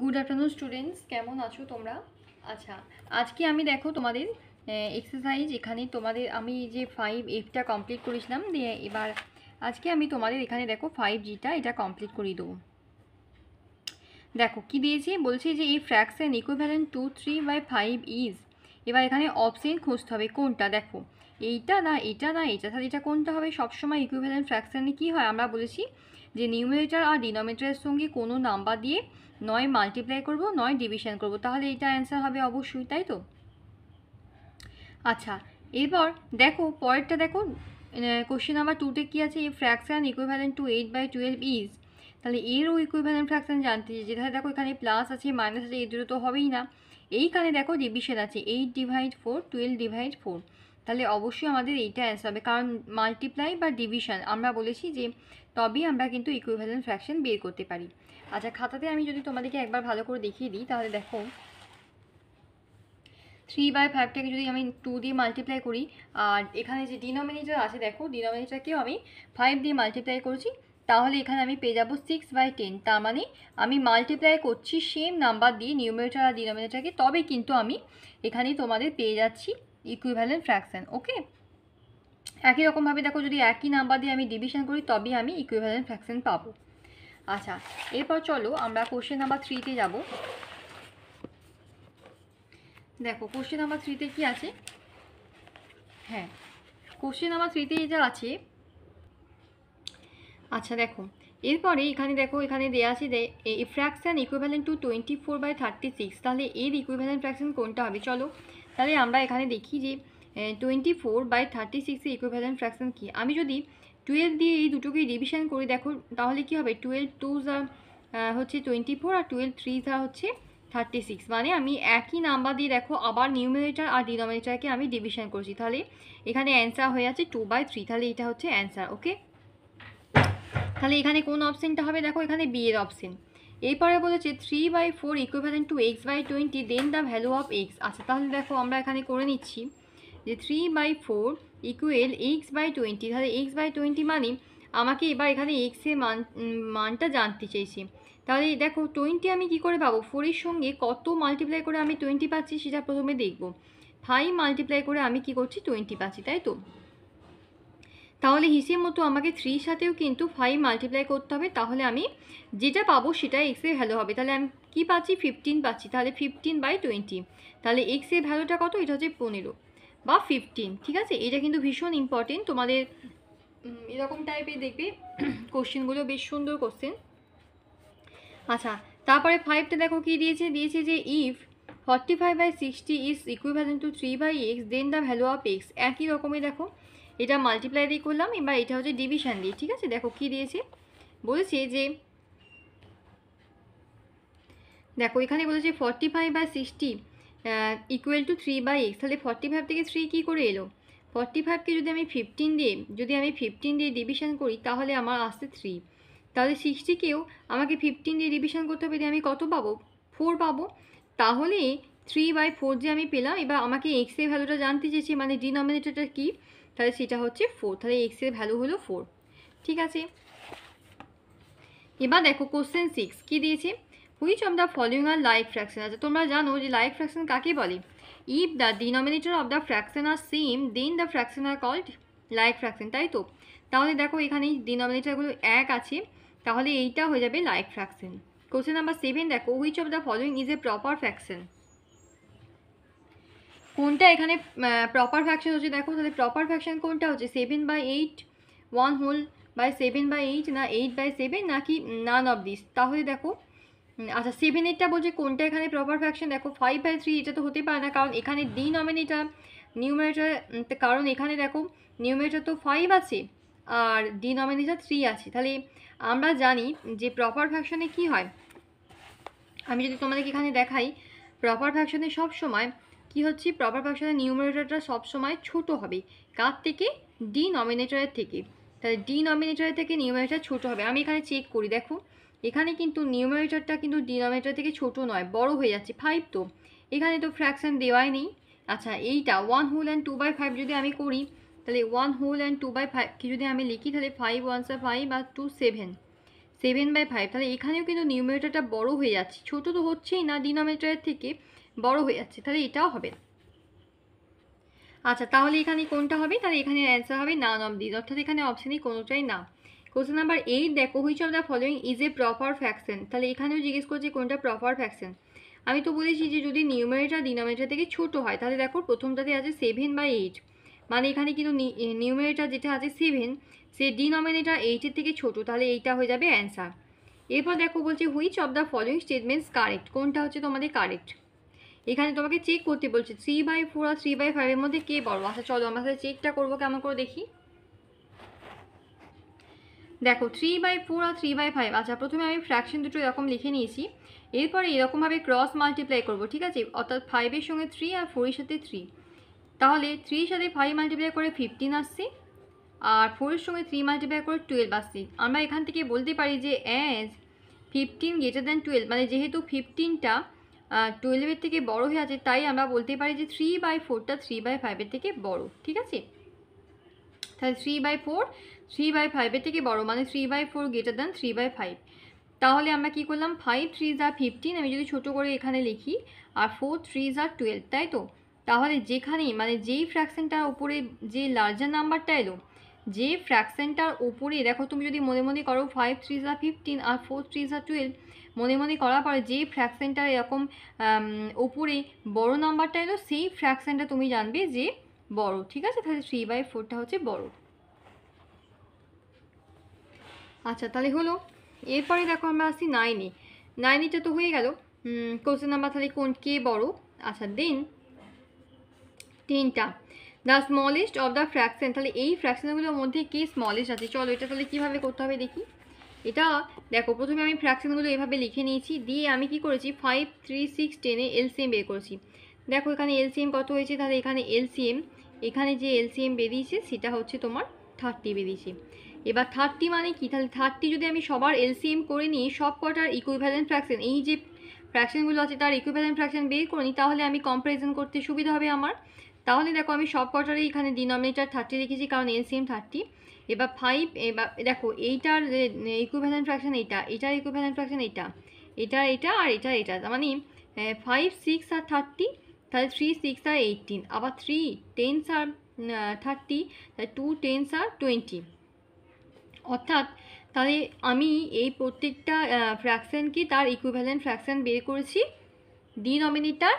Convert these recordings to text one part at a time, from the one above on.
good afternoon students কেমন আছো তোমরা আচ্ছা আজকে আমি দেখো তোমাদের এক্সারসাইজ এখানে তোমাদের আমি যে ফাইভ এফটা কমপ্লিট করেছিলাম দিয়ে এবার আজকে আমি তোমাদের এখানে দেখো ফাইভ জিটা এটা কমপ্লিট করিয়ে দেবো দেখো কি দিয়েছে বলছে যে এই fraction equivalent to three by five is এবার এখানে অপশন খুঁজতে হবে কোনটা দেখো এইটা না এটা না এটা তাহলে এটা কোনটা হবে সবসময় ইকুইভ্যালেন্ট ফ্র্যাকশানে কী হয় আমরা বলেছি যে নিউমিনেটার আর ডিনোমিনেটারের সঙ্গে কোনো নাম্বার দিয়ে নয় মাল্টিপ্লাই করব নয় ডিভিশন করব তাহলে এটা অ্যান্সার হবে অবশ্যই তাই তো আচ্ছা এবার দেখো পরেরটা দেখো কোশ্চেন নাম্বার টুতে কী আছে এই fraction equivalent to eight by twelve is তাহলে এরও ইকুইভ্যালেন্ট ফ্র্যাকশান জানতে চাই যেখানে দেখো এখানে প্লাস আছে মাইনাস আছে এই দুটো তো হবেই না এইখানে দেখো ডিভিশন আছে eight divide four twelve divide four তাহলে অবশ্যই আমাদের এইটা অ্যান্সার হবে কারণ মাল্টিপ্লাই বা ডিভিশন আমরা বলেছি যে তবেই আমরা কিন্তু ইকুইভ্যালেন্ট ফ্র্যাকশন বের করতে পারি আচ্ছা খাতাতে আমি যদি তোমাদেরকে একবার ভালো করে দেখিয়ে দিই তাহলে দেখো থ্রি বাই ফাইভটাকে যদি আমি টু দিয়ে মাল্টিপ্লাই করি আর এখানে যে ডিনোমিনেটার আছে দেখো ডিনোমিনেটারকেও আমি ফাইভ দিয়ে মাল্টিপ্লাই করছি তাহলে এখানে আমি পেয়ে যাবো সিক্স বাই টেন তার মানে আমি মাল্টিপ্লাই করছি সেম নাম্বার দিয়ে নিউমিনেটার আর ডিনোমিনেটারকে তবে কিন্তু আমি এখানে তোমাদের পেয়ে যাচ্ছি ইকুইভ্যালেন্ট ফ্র্যাকশান ওকে একই রকমভাবে দেখো যদি একই নাম্বার দিয়ে আমি ডিভিশন করি তবেই আমি ইকুইভ্যালেন্ট ফ্র্যাকশান পাবো আচ্ছা এরপর চলো আমরা কোশ্চেন নাম্বার থ্রিতে যাব দেখো কোশ্চেন নাম্বার থ্রিতে কী আছে হ্যাঁ কোশ্চেন নাম্বার থ্রিতে যা আছে আচ্ছা দেখো এরপরে এখানে দেখো এখানে দেওয়া আছে fraction equivalent to twenty four by thirty six তাহলে এর ইকুইভ্যালেন্ট ফ্র্যাকশান কোনটা হবে চলো তাহলে আমরা এখানে দেখি যে টোয়েন্টি ফোর বাই থার্টি সিক্সের ইকুইভ্যালেন্ট ফ্র্যাকশন কী আমি যদি টুয়েলভ দিয়ে এই দুটোকেই ডিভিশন করি দেখো তাহলে কি হবে টুয়েলভ টু যা হচ্ছে টোয়েন্টি ফোর আর টুয়েলভ থ্রি যা হচ্ছে থার্টি সিক্স মানে আমি একই নাম্বার দিয়ে দেখো আবার নিউমিনেটার আর ডিনোমিনেটারকে আমি ডিভিশন করছি তাহলে এখানে অ্যান্সার হয়ে আছে টু বাই থ্রি তাহলে এটা হচ্ছে অ্যান্সার ওকে তাহলে এখানে কোন অপশানটা হবে দেখো এখানে বিয়ের অপশান এরপরে বলেছে three by four equivalent to x by twenty then the value of x আচ্ছা তাহলে দেখো আমরা এখানে করে নিচ্ছি যে three by four equal x by twenty তাহলে এক্স বাই টোয়েন্টি মানে আমাকে এবার এখানে এক্সের মান মানটা জানতে চাইছি তাহলে দেখো টোয়েন্টি আমি কি করে পাবো ফোরের সঙ্গে কত মাল্টিপ্লাই করে আমি টোয়েন্টি পাচ্ছি সেটা প্রথমে দেখব ফাইভ মাল্টিপ্লাই করে আমি কি করছি টোয়েন্টি পাচ্ছি তাই তো তাহলে হিসেব মতো আমাকে থ্রির সাথেও কিন্তু ফাইভ মাল্টিপ্লাই করতে হবে তাহলে আমি যেটা পাবো সেটাই এক্সের ভ্যালু হবে তাহলে আমি কী পাচ্ছি ফিফটিন পাচ্ছি তাহলে ফিফটিন বাই টোয়েন্টি তাহলে এক্সের ভ্যালুটা কত এটা হচ্ছে পনেরো বা ফিফটিন ঠিক আছে এটা কিন্তু ভীষণ ইম্পর্টেন্ট তোমাদের এরকম টাইপের দেখবে কোশ্চেনগুলো বেশ সুন্দর কোশ্চেন আচ্ছা তারপরে ফাইভটা দেখো কি দিয়েছে দিয়েছে যে if forty five by sixty is equivalent to three by x then the value of x একই রকমই দেখো এটা মাল্টিপ্লাই দিয়ে করলাম এবার এটা হচ্ছে ডিভিশন দিয়ে ঠিক আছে দেখো কি দিয়েছে বলেছে যে দেখো এখানে বলেছে forty five by sixty equal to three by x তাহলে ফর্টি ফাইভ থেকে থ্রি কী করে এলো ফর্টি ফাইভকে যদি আমি ফিফটিন দিয়ে যদি আমি ফিফটিন দিয়ে ডিভিশন করি তাহলে আমার আসছে থ্রি তাহলে সিক্সটিকেও আমাকে ফিফটিন দিয়ে ডিভিশন করতে হবে আমি কত পাবো ফোর পাবো তাহলে থ্রি বাই ফোর যে আমি পেলাম এবার আমাকে এক্সের ভ্যালুটা জানতে চেয়েছি মানে ডিনমিনেটরটা কী তাহলে সেটা হচ্ছে ফোর তাহলে এক্স এর ভ্যালু হলো ফোর ঠিক আছে এবার দেখো কোশ্চেন সিক্স কী দিয়েছে which of the following are like fraction আছে তোমরা জানো যে লাইক ফ্র্যাকশন কাকে বলে if the denominator of the fraction are same then the fraction are called like fraction তাই তো তাহলে দেখো এখানে ডিনোমিনেটরগুলো এক আছে তাহলে এইটা হয়ে যাবে like fraction question number seven দেখো which of the following is a proper fraction কোনটা এখানে প্রপার ফ্যাকশন হচ্ছে দেখো তাহলে প্রপার ফ্যাকশন কোনটা হচ্ছে seven by eight one whole by seven by eight না এইট বাই সেভেন নাকি নান অফ দিস তাহলে দেখো আচ্ছা সেভেন এইটটা বলছে কোনটা এখানে প্রপার ফ্যাকশন দেখো ফাইভ বাই থ্রি এটা তো হতে পারে না কারণ এখানে ডি নমিনেটার নিউমিনেটার কারণ এখানে দেখো নিউমিনেটার তো ফাইভ আছে আর ডি নমিনেটার থ্রি আছে তাহলে আমরা জানি যে প্রপার ফ্যাকশনে কি হয় আমি যদি তোমাদেরকে এখানে দেখাই প্রপার ফ্যাকশনে সব সময় কি হচ্ছে প্রপার ফ্যাকশনের নিউমারেটরটা সবসময় ছোট হবে কার থেকে ডি নমিনেটরের থেকে তাহলে ডি নমিনেটরের থেকে নিউমারেটর ছোট হবে আমি এখানে চেক করি দেখো এখানে কিন্তু নিউমারেটরটা কিন্তু ডিনোমিনেটর থেকে ছোট নয় বড় হয়ে যাচ্ছে ফাইভ তো এখানে তো ফ্র্যাকশান দেওয়াই নেই আচ্ছা এইটা one whole and two by five যদি আমি করি তাহলে one whole and two by ফাইভকে যদি আমি লিখি তাহলে ফাইভ ওয়ান আর ফাইভ আর two seven seven by five তাহলে এখানেও কিন্তু নিউমিনেটরটা বড় হয়ে যাচ্ছে ছোট তো হচ্ছেই না ডিনোমিনেটরের থেকে বড় হয়ে যাচ্ছে তাহলে এটাও হবে না আচ্ছা তাহলে এখানে কোনটা হবে তাহলে এখানে অ্যান্সার হবে নান অব দিজ অর্থাৎ এখানে অপশানই কোনোটাই না কোশ্চেন নাম্বার এইট দেখো which of the following is a proper fraction তাহলে এখানেও জিজ্ঞেস করছে কোনটা প্রপার ফ্যাকশন আমি তো বলেছি যে যদি নিউমারেটার ডিনোমিনেটার থেকে ছোট হয় তাহলে দেখো প্রথমটাতে আছে সেভেন বা এইট মানে এখানে কিন্তু নিউমারেটার যেটা আছে সেভেন সে ডিনোমিনেটার এইটের থেকে ছোট তাহলে এইটা হয়ে যাবে অ্যান্সার এরপর দেখো বলছে which of the following statements correct কোনটা হচ্ছে তোমাদের কারেক্ট এখানে তোমাকে চেক করতে বলছে থ্রি বাই ফোর আর থ্রি বাই ফাইভের মধ্যে কে বড় আচ্ছা চলো আমার সাথে চেকটা করবো কেমন করে দেখি দেখো থ্রি বাই ফোর আর থ্রি বাই ফাইভ আচ্ছা প্রথমে আমি ফ্র্যাকশন দুটো এরকম লিখে নিয়েছি এরপরে এরকমভাবে ক্রস মাল্টিপ্লাই করব ঠিক আছে অর্থাৎ ফাইভের সঙ্গে থ্রি আর ফোরের সাথে থ্রি তাহলে থ্রির সাথে ফাইভ মাল্টিপ্লাই করে ফিফটিন আসছে আর ফোরের সঙ্গে থ্রি মাল্টিপ্লাই করে টুয়েলভ আসছে আমরা এখান থেকে বলতে পারি যে as fifteen greater than twelve মানে যেহেতু ফিফটিনটা টুয়েলভের থেকে বড় হয়ে আছে তাই আমরা বলতে পারি যে থ্রি বাই ফোরটা থ্রি বাই ফাইভের থেকে বড় ঠিক আছে তাহলে three by four three by ফাইভের থেকে বড় মানে three by four greater than three by five তাহলে আমরা কি করলাম ফাইভ থ্রি যা ফিফটিন আমি যদি ছোট করে এখানে লিখি আর ফোর থ্রি যা টুয়েলভ তাই তো তাহলে যেখানেই মানে যেই ফ্র্যাকশানটার উপরে যে লার্জার নাম্বারটা এলো যে ফ্র্যাকশনটার ওপরে দেখো তুমি যদি মনে মনে করো ফাইভ থ্রি যা ফিফটিন আর ফোর থ্রি আর টুয়েলভ মনে মনে করার পরে যে ফ্র্যাকশনটার এরকম ওপরে বড় নাম্বারটা এলো সেই ফ্র্যাকশনটা তুমি জানবে যে বড় ঠিক আছে তাহলে থ্রি বাই ফোরটা হচ্ছে বড় আচ্ছা তাহলে হলো এরপরে দেখো আমরা আসছি নাইনে নাইনেটা তো হয়ে গেল কোশ্চেন নাম্বার তাহলে কোন কে বড় আচ্ছা দেন তিনটা the smallest of the fraction তাহলে এই ফ্র্যাকশনগুলোর মধ্যে কে স্মলেস্ট আছে চলো এটা তাহলে কীভাবে করতে হবে দেখি এটা দেখো প্রথমে আমি ফ্র্যাকশনগুলো এভাবে লিখে নিয়েছি দিয়ে আমি কি করেছি ফাইভ থ্রি সিক্স টেনে এলসিএম বের করেছি দেখো এখানে এলসিএম কত হয়েছে তাহলে এখানে এলসিএম এখানে যে এলসিএম বেরিয়েছে সেটা হচ্ছে তোমার থার্টি বেরিয়েছে এবার থার্টি মানে কি তাহলে থার্টি যদি আমি সবার এলসিএম করে নিই সব কটার ইকুইভ্যালেন্ট ফ্র্যাকশন এই যে ফ্র্যাকশনগুলো আছে তার ইকুইভ্যালেন্ট ফ্র্যাকশন বের করে নিই তাহলে আমি কম্পারিজন করতে সুবিধা হবে আমার তাহলে দেখো আমি সব কটারই এখানে ডিনোমিনেটার থার্টি রেখেছি কারণ এলসিএম থার্টি এবার ফাইভ এবার দেখো এইটার ইকুইভ্যালেন্ট ফ্র্যাকশন এইটা এটার ইকুইভ্যালেন্ট ফ্র্যাকশন এইটা এটার এটা আর এটার এটা তার মানে ফাইভ সিক্স আর থার্টি তাহলে থ্রি সিক্স আর এইটিন আবার থ্রি টেনস আর থার্টি তাহলে টু টেনস আর টোয়েন্টি অর্থাৎ তাহলে আমি এই প্রত্যেকটা ফ্র্যাকশানকে তার ইকুইভ্যালেন্ট ফ্র্যাকশান বের করেছি ডিনমিনেটার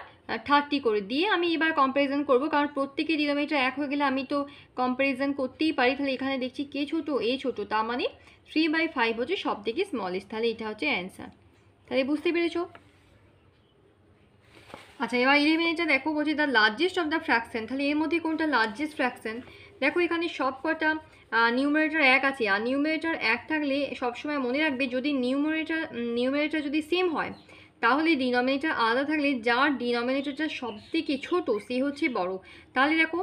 থার্টি করে দিয়ে আমি এবার কম্প্যারিজন করব কারণ প্রত্যেকের ডিনোমিনেটার এক হয়ে গেলে আমি তো কম্প্যারিজন করতেই পারি তাহলে এখানে দেখছি কে ছোট এ ছোট তার মানে থ্রি বাই ফাইভ হচ্ছে সব থেকে স্মলেস্ট তাহলে এটা হচ্ছে অ্যান্সার তাহলে বুঝতে পেরেছো আচ্ছা এবার ইলেভেনটা দেখো বলছে the largest of the fraction তাহলে এর মধ্যে কোনটা লার্জেস্ট ফ্র্যাকশন দেখো এখানে সব কটা নিউমারেটার এক আছে আর নিউমারেটার এক থাকলে সবসময় মনে রাখবে যদি নিউমারেটার নিউমারেটার যদি সেম হয় তাহলে ডিনোমিনেটার আলাদা থাকলে যার ডিনোমিনেটারটা সব থেকে ছোটো সে হচ্ছে বড় তাহলে দেখো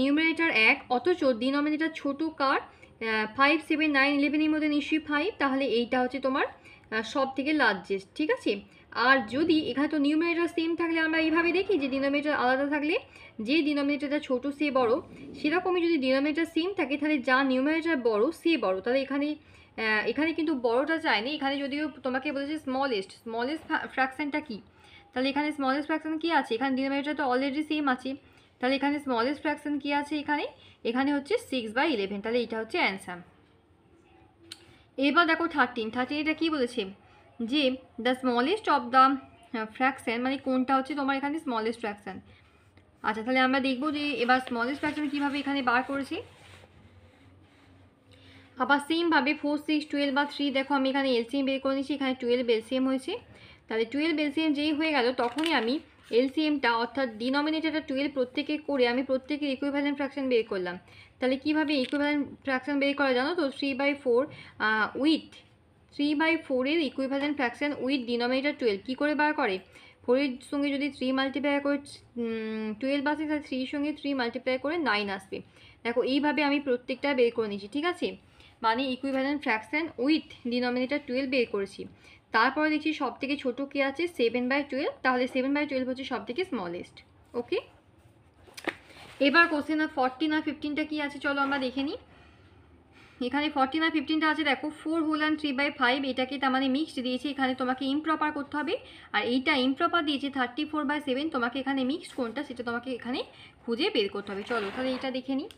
নিউমিনেটার এক অথচ ডিনোমিনেটার ছোটো কার ফাইভ সেভেন নাইন ইলেভেনের মধ্যে নিশ্চয়ই ফাইভ তাহলে এইটা হচ্ছে তোমার সব থেকে লার্জেস্ট ঠিক আছে আর যদি এখানে তো নিউমিনেটার সেম থাকলে আমরা এইভাবে দেখি যে ডিনোমিনেটার আলাদা থাকলে যে ডিনোমিনেটারটা ছোট সে বড় সেরকমই যদি ডিনোমিনেটার সেম থাকে তাহলে যা নিউমিনেটার বড় সে বড় তাহলে এখানে এখানে কিন্তু বড়টা চায়নি এখানে যদিও তোমাকে বলেছে স্মলেস্ট স্মলেস্ট ফ্র্যাকশানটা কী তাহলে এখানে স্মলেস্ট ফ্র্যাকশান কী আছে এখানে ডিনোমিনেটার তো অলরেডি সেম আছে তাহলে এখানে স্মলেস্ট ফ্র্যাকশান কী আছে এখানে এখানে হচ্ছে সিক্স বাই ইলেভেন তাহলে এটা হচ্ছে অ্যান্সার এবার দেখো থার্টিন থার্টিন এটা কী বলেছে যে the smallest of the fraction মানে কোনটা হচ্ছে তোমার এখানে স্মলেস্ট ফ্র্যাকশান আচ্ছা তাহলে আমরা দেখবো যে এবার স্মলেস্ট ফ্র্যাকশান কীভাবে এখানে বার করেছি আবার সেমভাবে ফোর সিক্স টুয়েলভ বা থ্রি দেখো আমি এখানে এলসিএম বের করে নিচ্ছি এখানে টুয়েলভ এলসিএম হয়েছে তাহলে টুয়েলভ এলসিএম যেই হয়ে গেল তখনই আমি এলসিএমটা অর্থাৎ ডিনোমিনেটারটা টুয়েলভ প্রত্যেকে করে আমি প্রত্যেকের ইকুইভ্যালেন্ট ফ্র্যাকশন বের করলাম তাহলে কীভাবে ইকুইভ্যালেন্ট ফ্র্যাকশন বের করা জানো তো three by four with three by ফোরের equivalent fraction with denominator twelve কী করে বার করে ফোরের সঙ্গে যদি থ্রি মাল্টিপ্লাই করে টুয়েলভ আসে তাহলে থ্রির সঙ্গে থ্রি মাল্টিপ্লাই করে নাইন আসবে দেখো এইভাবে আমি প্রত্যেকটা বের করে নিয়েছি ঠিক আছে মানে equivalent fraction with denominator twelve বের করেছি তারপরে দেখছি সব থেকে ছোটো কী আছে সেভেন বাই টুয়েলভ তাহলে সেভেন বাই টুয়েলভ হচ্ছে সব থেকে স্মলেস্ট ওকে এবার কোশ্চেন আর ফর্টিন আর ফিফটিনটা কী আছে চলো আমরা দেখে নিই এখানে ফর্টিন আর ফিফটিনটা আছে দেখো four whole and three by five এটাকে তার মানে মিক্সড দিয়েছে এখানে তোমাকে ইমপ্রপার করতে হবে আর এইটা ইমপ্রপার দিয়েছে থার্টি ফোর বাই সেভেন তোমাকে এখানে মিক্সড কোনটা সেটা তোমাকে এখানে খুঁজে বের করতে হবে চলো তাহলে এইটা দেখে নিই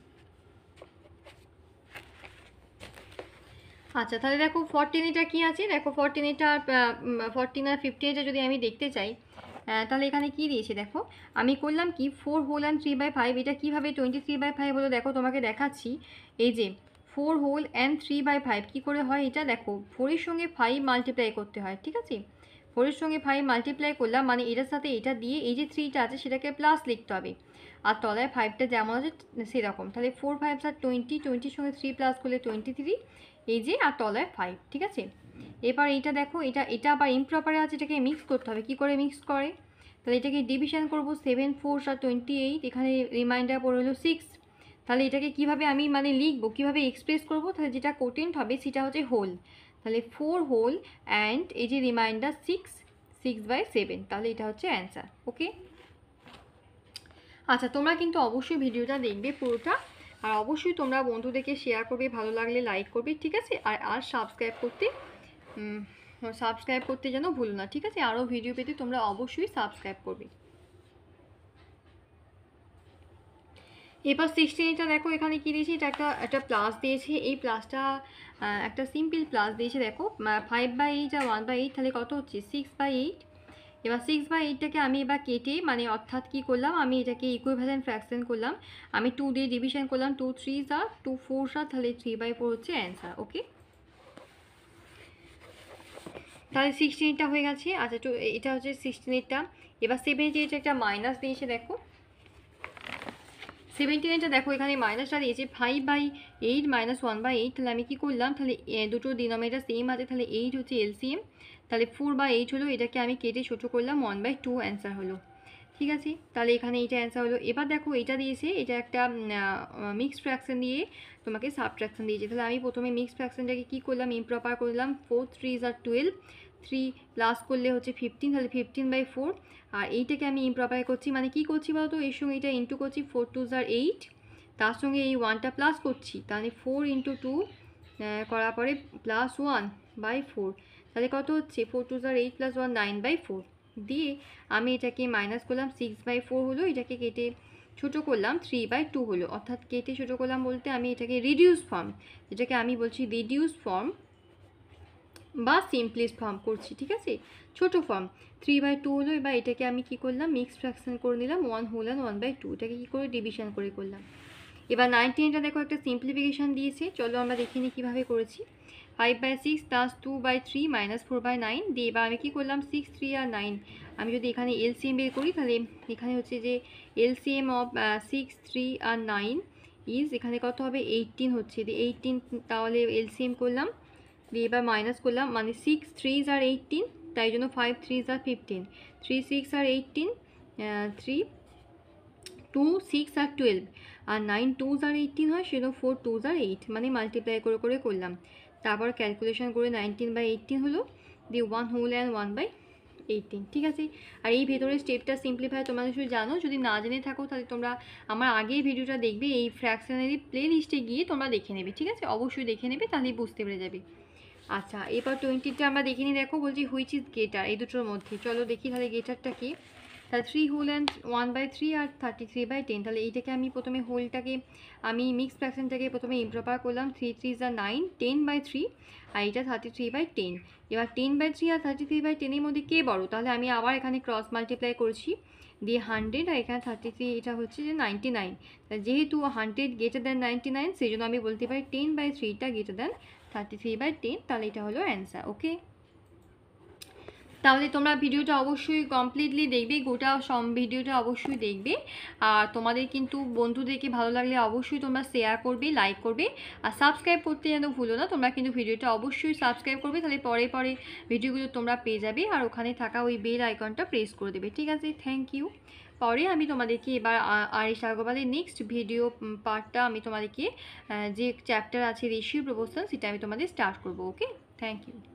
আচ্ছা তাহলে দেখো ফর্টিন এটা কী আছে দেখো ফর্টিন এটা ফর্টিন আর ফিফটি এটা যদি আমি দেখতে চাই তাহলে এখানে কি দিয়েছে দেখো আমি করলাম কি four whole and three by five এটা কীভাবে টোয়েন্টি থ্রি বাই ফাইভ হলো দেখো তোমাকে দেখাচ্ছি এই যে four whole and three by five কী করে হয় এটা দেখো ফোরের সঙ্গে ফাইভ মাল্টিপ্লাই করতে হয় ঠিক আছে ফোরের সঙ্গে ফাইভ মাল্টিপ্লাই করলাম মানে এটার সাথে এটা দিয়ে এই যে থ্রিটা আছে সেটাকে প্লাস লিখতে হবে আর তলায় ফাইভটা যেমন আছে সেরকম তাহলে ফোর ফাইভ স্যার টোয়েন্টি টোয়েন্টির সঙ্গে থ্রি প্লাস করলে টোয়েন্টি থ্রি এই যে আর তলায় ফাইভ ঠিক আছে এবার এইটা দেখো এটা এটা আবার ইমপ্রপারে আছে এটাকে মিক্স করতে হবে কী করে মিক্স করে তাহলে এটাকে ডিভিশন করবো সেভেন ফোর আর টোয়েন্টি এইট এখানে রিমাইন্ডার পড়ে হলো সিক্স তাহলে এটাকে কিভাবে আমি মানে লিখবো কিভাবে এক্সপ্রেস করব তাহলে যেটা কোটেন্ট হবে সেটা হচ্ছে হোল তাহলে ফোর হোল অ্যান্ড এই যে reminder six six by seven তাহলে এটা হচ্ছে অ্যান্সার ওকে আচ্ছা তোমরা কিন্তু অবশ্যই ভিডিওটা দেখবে পুরোটা আর অবশ্যই তোমরা বন্ধুদেরকে শেয়ার করবে ভালো লাগলে লাইক করবে ঠিক আছে আর আর সাবস্ক্রাইব করতে সাবস্ক্রাইব করতে যেন ভুলো না ঠিক আছে আরও ভিডিও পেতে তোমরা অবশ্যই সাবস্ক্রাইব করবে এবার সিক্সটিনটা দেখো এখানে কী দিয়েছে এটা একটা একটা প্লাস দিয়েছে এই প্লাসটা একটা সিম্পল প্লাস দিয়েছে দেখো ফাইভ বাই এইট আর ওয়ান বাই এইট তাহলে কত হচ্ছে সিক্স বাই এইট এবার সিক্স বাই এইটটাকে আমি এবার কেটে মানে অর্থাৎ কি করলাম আমি এটাকে ইকুইভ্যালেন্ট ফ্র্যাকশন করলাম আমি টু দিয়ে ডিভিশন করলাম টু থ্রি সার টু ফোর সার তাহলে থ্রি বাই ফোর হচ্ছে অ্যান্সার ওকে তাহলে সিক্সটিন এইটটা হয়ে গেছে আচ্ছা এটা হচ্ছে সিক্সটিন এইটটা এবার সেভেন এইট একটা মাইনাস দিয়েছে দেখো সেভেন্টি নাইনটা দেখো এখানে মাইনাসটা দিয়েছে five by eight minus one by eight তাহলে আমি কী করলাম তাহলে দুটো ডিনোমিনেটার সেম আছে তাহলে এইট হচ্ছে এলসিএম তাহলে ফোর বাই এইট হলো এটাকে আমি কেটে ছোটো করলাম ওয়ান বাই টু অ্যান্সার হলো ঠিক আছে তাহলে এখানে এইটা অ্যান্সার হলো এবার দেখো এটা দিয়েছে এটা একটা মিক্সড ফ্র্যাকশান দিয়ে তোমাকে সাবট্রাকশন দিয়েছে তাহলে আমি প্রথমে মিক্সড ফ্র্যাকশানটাকে কী করলাম ইম্প্রপার করলাম ফোর থ্রি আর টুয়েলভ থ্রি প্লাস করলে হচ্ছে ফিফটিন তাহলে ফিফটিন বাই ফোর আর এইটাকে আমি ইমপ্রপার করছি মানে কি করছি বলতো এর সঙ্গে এটা ইন্টু করছি ফোর টু জার এইট তার সঙ্গে এই ওয়ানটা প্লাস করছি তাহলে ফোর ইন্টু টু করার পরে প্লাস ওয়ান বাই ফোর তাহলে কত হচ্ছে ফোর টু জার eight plus one nine by four দিয়ে আমি এটাকে মাইনাস করলাম সিক্স বাই ফোর হলো এটাকে কেটে ছোটো করলাম থ্রি বাই টু হলো অর্থাৎ কেটে ছোটো করলাম বলতে আমি এটাকে রিডিউস ফর্ম যেটাকে আমি বলছি রিডিউস ফর্ম বা সিম্পলিস ফর্ম করছি ঠিক আছে ছোট ফর্ম থ্রি বাই টু হলো এবার এটাকে আমি কি করলাম মিক্স ফ্র্যাকশান করে নিলাম one whole and one by two এটাকে কী করে ডিভিশন করে করলাম এবার নাইনটিনটা দেখো একটা সিম্পলিফিকেশান দিয়েছে চলো আমরা দেখে নিই কীভাবে করেছি five by six plus two by three minus four by nine দিয়ে এবার আমি কী করলাম সিক্স থ্রি আর নাইন আমি যদি এখানে এলসিএম বের করি তাহলে এখানে হচ্ছে যে এলসিএম অফ সিক্স থ্রি আর নাইন ইজ এখানে কত হবে এইটিন হচ্ছে এইটিন তাহলে এলসিএম করলাম দিয়ে এবার মাইনাস করলাম মানে সিক্স থ্রিজ আর এইটিন তাই জন্য ফাইভ থ্রিজ আর ফিফটিন থ্রি সিক্স আর এইটিন থ্রি টু সিক্স আর টুয়েলভ আর নাইন টুজ আর এইটিন হয় সেজন্য ফোর টুজ আর এইট মানে মাল্টিপ্লাই করে করে করলাম তারপর ক্যালকুলেশন করে নাইনটিন বাই এইটিন হলো দিয়ে one whole and one by eighteen ঠিক আছে আর এই ভেতরের স্টেপটা সিম্পলিফাই তোমরা শুধু জানো যদি না জেনে থাকো তাহলে তোমরা আমার আগেই ভিডিওটা দেখবে এই ফ্র্যাকশনারি প্লে লিস্টে গিয়ে তোমরা দেখে নেবে ঠিক আছে অবশ্যই দেখে নেবে তাহলেই বুঝতে পেরে যাবে আচ্ছা এবার টোয়েন্টিটা আমরা দেখিনি দেখো বলছি হুইচ ইজ গেটার এই দুটোর মধ্যে চলো দেখি তাহলে গেটারটা কি তাহলে three whole and one by three আর থার্টি থ্রি বাই টেন তাহলে এইটাকে আমি প্রথমে হোলটাকে আমি মিক্স ফ্র্যাকশনটাকে প্রথমে ইম্প্রপার করলাম থ্রি থ্রি ইজ আর নাইন টেন বাই থ্রি আর এইটা থার্টি থ্রি বাই টেন এবার টেন বাই থ্রি আর থার্টি থ্রি বাই টেনের মধ্যে কে বড় তাহলে আমি আবার এখানে ক্রস মাল্টিপ্লাই করছি দিয়ে হান্ড্রেড আর এখানে থার্টি থ্রি এটা হচ্ছে যে নাইনটি নাইন যেহেতু hundred greater than ninety nine সেই জন্য আমি বলতে পারি টেন বাই থ্রিটা greater than thirty three by ten তাহলে এটা হলো অ্যান্সার ওকে তাহলে তোমরা ভিডিওটা অবশ্যই কমপ্লিটলি দেখবে গোটা সম ভিডিওটা অবশ্যই দেখবে আর তোমাদের কিন্তু বন্ধুদেরকে ভালো লাগলে অবশ্যই তোমরা শেয়ার করবে লাইক করবে আর সাবস্ক্রাইব করতে যেন ভুলো না তোমরা কিন্তু ভিডিওটা অবশ্যই সাবস্ক্রাইব করবে তাহলে পরে পরে ভিডিওগুলো তোমরা পেয়ে যাবে আর ওখানে থাকা ওই বেল আইকনটা প্রেস করে দেবে ঠিক আছে থ্যাংক ইউ পরে আমি তোমাদেরকে এবার আর এস আগরওয়ালের নেক্সট ভিডিও পার্টটা আমি তোমাদেরকে যে চ্যাপ্টার আছে রেশিও প্রবোশন সেটা আমি তোমাদের স্টার্ট করবো ওকে থ্যাংক ইউ